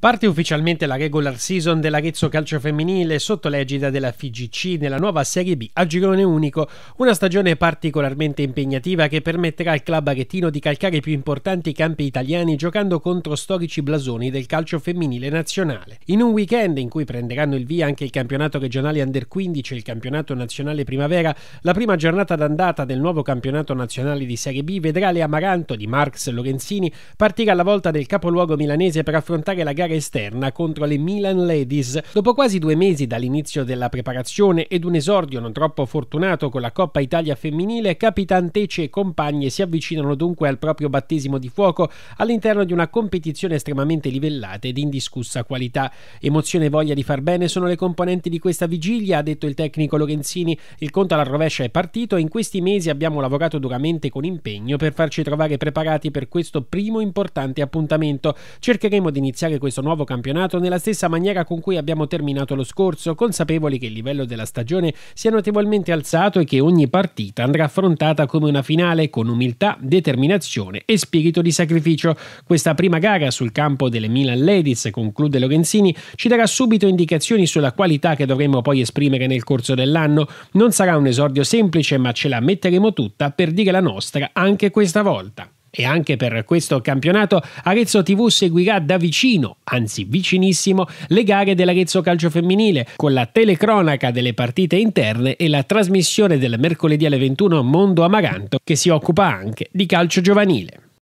Parte ufficialmente la regular season dell'Arezzo Calcio Femminile sotto l'egida della FIGC nella nuova Serie B a girone unico, una stagione particolarmente impegnativa che permetterà al club aretino di calcare i più importanti campi italiani giocando contro storici blasoni del calcio femminile nazionale. In un weekend in cui prenderanno il via anche il campionato regionale Under 15 e il campionato nazionale primavera, la prima giornata d'andata del nuovo campionato nazionale di Serie B vedrà le Amaranto di Marx Lorenzini partire alla volta del capoluogo milanese per affrontare la gara gara esterna contro le Milan Ladies. Dopo quasi due mesi dall'inizio della preparazione ed un esordio non troppo fortunato con la Coppa Italia femminile, Capitan Tece e compagne si avvicinano dunque al proprio battesimo di fuoco all'interno di una competizione estremamente livellata ed indiscussa qualità. Emozione e voglia di far bene sono le componenti di questa vigilia, ha detto il tecnico Lorenzini. Il conto alla rovescia è partito e in questi mesi abbiamo lavorato duramente con impegno per farci trovare preparati per questo primo importante appuntamento. Cercheremo di iniziare questo questo nuovo campionato nella stessa maniera con cui abbiamo terminato lo scorso, consapevoli che il livello della stagione sia notevolmente alzato e che ogni partita andrà affrontata come una finale con umiltà, determinazione e spirito di sacrificio. Questa prima gara sul campo delle Milan Ladies, conclude Lorenzini, ci darà subito indicazioni sulla qualità che dovremo poi esprimere nel corso dell'anno. Non sarà un esordio semplice, ma ce la metteremo tutta per dire la nostra anche questa volta e anche per questo campionato Arezzo TV seguirà da vicino, anzi vicinissimo, le gare dell'Arezzo Calcio Femminile con la telecronaca delle partite interne e la trasmissione del mercoledì alle 21 Mondo Amaranto che si occupa anche di calcio giovanile.